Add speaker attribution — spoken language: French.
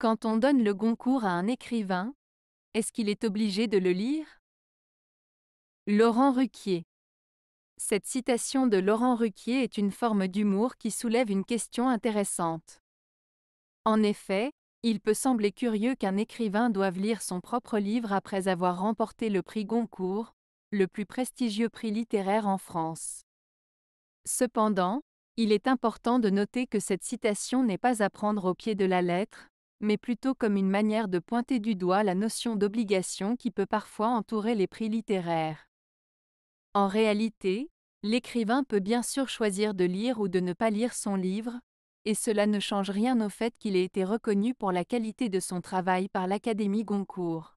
Speaker 1: Quand on donne le Goncourt à un écrivain, est-ce qu'il est obligé de le lire Laurent Ruquier Cette citation de Laurent Ruquier est une forme d'humour qui soulève une question intéressante. En effet, il peut sembler curieux qu'un écrivain doive lire son propre livre après avoir remporté le prix Goncourt, le plus prestigieux prix littéraire en France. Cependant, il est important de noter que cette citation n'est pas à prendre au pied de la lettre, mais plutôt comme une manière de pointer du doigt la notion d'obligation qui peut parfois entourer les prix littéraires. En réalité, l'écrivain peut bien sûr choisir de lire ou de ne pas lire son livre, et cela ne change rien au fait qu'il ait été reconnu pour la qualité de son travail par l'Académie Goncourt.